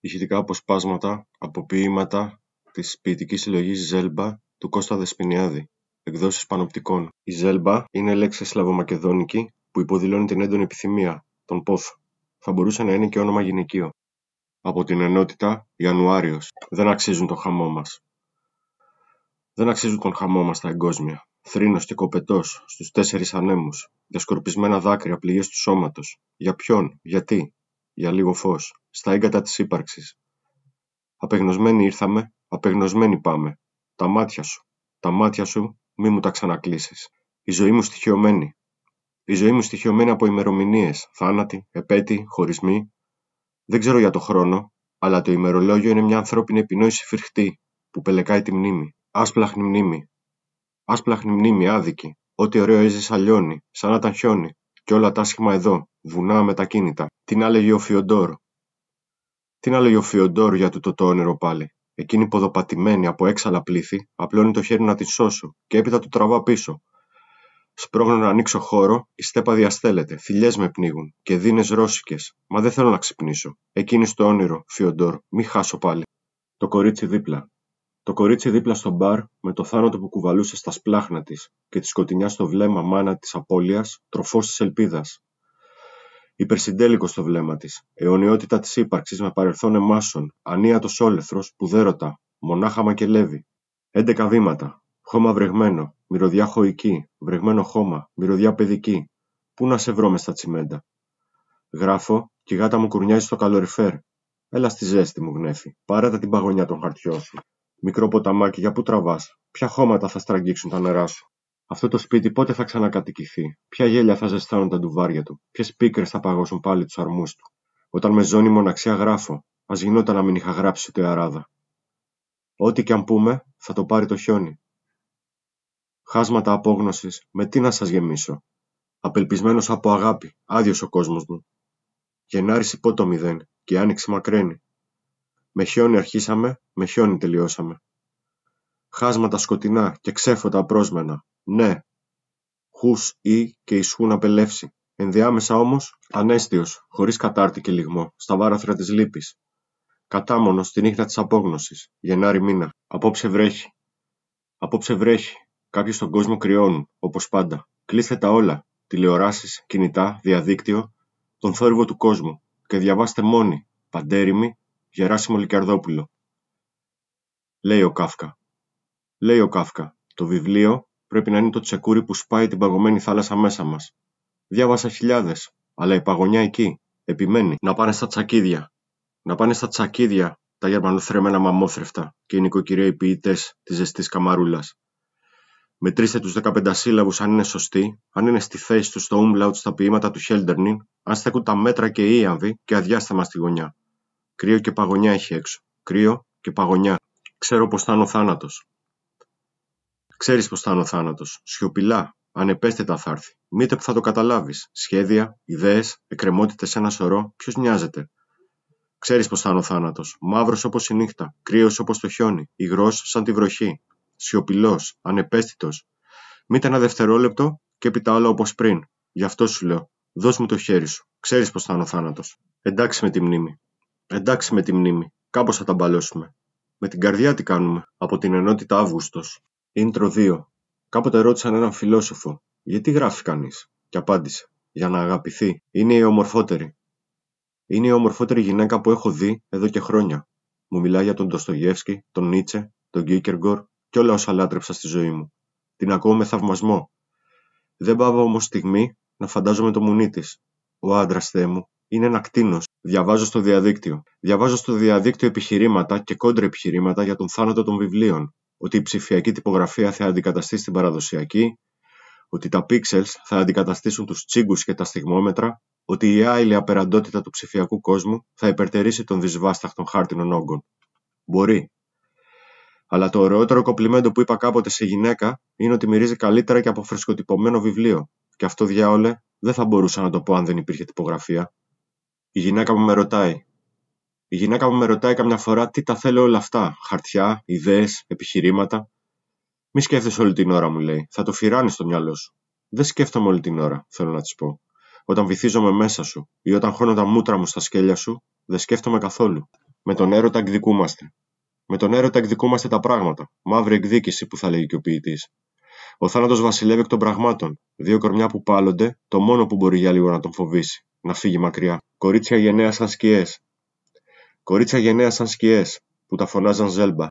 ηχητικά αποσπάσματα από ποίηματα της ποιητική συλλογή «Ζέλμπα» του Κώστα Δεσπινιάδη, εκδόσεις Πανοπτικών. Η «Ζέλμπα» είναι λέξη σλαβομακεδόνικη που υποδηλώνει την έντονη επιθυμία, τον πόθο. Θα μπορούσε να είναι και όνομα γυναικείο. Από την ενότητα Ιανουάριος, Δεν αξίζουν τον χαμό μας. Δεν αξίζουν τον χαμό μας τα εγκόσμια. Θρήνος και κοπετός στους τέσσερις ανέμους, Διασκορπισμένα δάκρυα πληγές του σώματος. Για ποιον, γιατί, για λίγο φως στα έγκατα της ύπαρξης. Απεγνωσμένοι ήρθαμε, απεγνωσμένοι πάμε. Τα μάτια σου, τα μάτια σου, μη μου τα ξανακλείσεις. Η ζωή μου στοιχειωμένη. Η ζωή μου στοιχειωμένη από ημερομηνίες, Θάνατη. επέτη, χωρισμοί. Δεν ξέρω για το χρόνο, αλλά το ημερολόγιο είναι μια ανθρώπινη επινόηση φυρχτή, που πελεκάει τη μνήμη. Άσπλαχνη μνήμη. Άσπλαχνη μνήμη, άδικη. Ό,τι ωραίο έζησα λιώνει, σαν να τα χιόνι. Και όλα τα άσχημα εδώ, βουνά μετακίνητα. κίνητα, την ο Φιοντόρ, τι να λέει ο Φιοντόρ για τούτο το όνειρο πάλι. Εκείνη ποδοπατημένη από έξαλα πλήθη, απλώνει το χέρι να τη σώσω, και έπειτα το τραβά πίσω. Σπρώχνω να ανοίξω χώρο, η στέπα διαστέλλεται, θηλιές με πνίγουν, και δίνες ρώσικες. Μα δεν θέλω να ξυπνήσω. Εκείνη στο όνειρο, Φιοντόρ, μη χάσω πάλι. Το κορίτσι δίπλα. Το κορίτσι δίπλα στο μπαρ, με το θάνατο που κουβαλούσε στα σπλάχνα της και τη σκοτεινιά στο βλέμμα μάνα της απώλειας, τροφός της ελπίδας, υπερσυντέλικος στο βλέμμα της, αιωνιότητα της ύπαρξης με παρελθόν εμάσων, ανίατος όλεθρος, πουδέρωτα, μονάχα μακελεύει. Έντεκα βήματα, χώμα βρεγμένο, μυρωδιά χωική, βρεγμένο χώμα, μυρωδιά παιδική. Πού να σε βρω μες στα τσιμέντα. Γράφω και η γάτα μου κουρνιάζει στο καλοριφέρ. Έλα στη ζέστη μου γνέφει, τα την παγωνιά των χαρτιών σου. Μικρό ποταμάκι, για πού τραβάς, ποια χώματα θα στραγγίξουν τα νερά σου. Αυτό το σπίτι πότε θα ξανακατοικηθεί, ποια γέλια θα ζεστάνουν τα ντουβάρια του, ποιες πίκρες θα παγώσουν πάλι τους αρμούς του. Όταν με ζώνη μοναξιά γράφω, ας γινόταν να μην είχα γράψει ούτε αράδα. Ό,τι κι αν πούμε, θα το πάρει το χιόνι. Χάσματα απόγνωσης, με τι να σας γεμίσω. Απελπισμένος από αγάπη, άδειος ο κόσμος μου. Γενάρη το μηδέν και η άνοιξη μακραίνει. Με χιόνι αρχίσαμε, με χιόνι τελειώσαμε. Χάσματα σκοτεινά και ξέφωτα απρόσμενα, ναι, χους ή και ισχούν απελεύσει. Ενδιάμεσα όμως, ανέστιος, χωρίς κατάρτι και λιγμό, στα βάραθρα της λύπης. Κατάμονος στη νύχτα της απόγνωσης, Γενάρη μήνα. Απόψε βρέχει. Απόψε βρέχει. Κάποιοι στον κόσμο κρυώνουν, όπως πάντα. Κλείστε τα όλα. τηλεοράσεις κινητά, διαδίκτυο, τον θόρυβο του κόσμου. Και διαβάστε μόνοι, παντέρημοι, Γεράσιμο Λικαρδόπουλο. Λέει ο Κάφκα. Λέει ο Κάφκα. Το βιβλίο πρέπει να είναι το τσεκούρι που σπάει την παγωμένη θάλασσα μέσα μας. Διάβασα χιλιάδες, αλλά η παγωνιά εκεί επιμένει να πάνε στα τσακίδια. Να πάνε στα τσακίδια τα γερμανοθρεμένα μαμόθρεφτα και οι νοικοκυρέοι ποιητές της ζεστής καμαρούλας. Μετρήστε τους 15 σύλλαβου αν είναι σωστοί, αν είναι στη θέση τους στο ούμπλαουτ στα ποίηματα του Χέλντερνιν, αν στέκουν τα μέτρα και οι και αδιάσταμα στη γωνιά. Κρύο και παγωνιά έχει έξω. Κρύο και παγωνιά. Ξέρω πως θα είναι ο θάνατος. Ξέρεις πω θα είναι ο θάνατος. Σιωπηλά, ανεπέστητα θα έρθει. Μήτε που θα το καταλάβεις. Σχέδια, ιδέες, εκκρεμότητες, ένα σωρό, ποιος νοιάζεται. Ξέρεις πω θα είναι ο θάνατος. Μαύρος όπως η νύχτα, κρύος όπως το χιόνι, υγρός σαν τη βροχή. Σιωπηλός, ανεπέστητο. Μήτε ένα δευτερόλεπτο και επί τα άλλα όπως πριν. Γι' αυτό σου λέω. Δώσ' μου το χέρι σου. Ξέρεις πω θα είναι ο θάνατος. Εντάξει με τη μνήμη. Εντάξει με τη μνήμη. Κάπως θα τα μπαλώσουμε. Με την καρδιά τι κάνουμε. Από την ενότητα Αύγουστος. Ίντρο 2. Κάποτε ρώτησαν έναν φιλόσοφο «Γιατί γράφει κανείς, και απάντησε «Για να αγαπηθεί. Είναι η ομορφότερη. Είναι η ομορφότερη γυναίκα που έχω δει εδώ και χρόνια. Μου μιλάει για τον Ντοστογεύσκη, τον Νίτσε, τον Κίκεργκορ και όλα όσα λάτρεψα στη ζωή μου. Την ακούω με θαυμασμό. Δεν πάω όμως στιγμή να φαντάζομαι το μουνί της. Ο άντρας, θέ μου, είναι ένα κτίνος. Διαβάζω στο διαδίκτυο. Διαβάζω στο διαδίκτυο επιχειρήματα και κόντρα επιχειρήματα για τον θάνατο των βιβλίων, ότι η ψηφιακή τυπογραφία θα αντικαταστήσει την παραδοσιακή, ότι τα pixels θα αντικαταστήσουν τους τσίγκους και τα στιγμόμετρα, ότι η άειλη απεραντότητα του ψηφιακού κόσμου θα υπερτερήσει τον δυσβάσταχτων χάρτινων όγκων. Μπορεί. Αλλά το ωραιότερο κοπλιμέντο που είπα κάποτε σε γυναίκα είναι ότι μυρίζει καλύτερα και από φρεσκοτυπωμένο βιβλίο. Και αυτό διάολε δεν θα μπορούσα να το πω αν δεν υπήρχε τυπογραφία. Η γυναίκα μου με ρωτάει, η γυναίκα μου με ρωτάει καμιά φορά τι τα θέλω όλα αυτά. Χαρτιά, ιδέες, επιχειρήματα. Μη σκέφτεσαι όλη την ώρα, μου λέει. Θα το φυράνεις στο μυαλό σου. Δεν σκέφτομαι όλη την ώρα, θέλω να της πω. Όταν βυθίζομαι μέσα σου ή όταν χώνω τα μούτρα μου στα σκέλια σου, δεν σκέφτομαι καθόλου. Με τον έρωτα εκδικούμαστε. Με τον έρωτα εκδικούμαστε τα πράγματα. Μαύρη εκδίκηση που θα λέει και ο ποιητής. Ο θάνατος βασιλεύει εκ των πραγμάτων. Δύο κορμιά που πάλονται, το μόνο που μπορεί για λίγο να τον φοβήσει. Να φύγει μακριά. Κορίτσια γενναία σαν σκιές. Κορίτσια γενναία σαν σκιές, που τα φωνάζαν ζέλμπα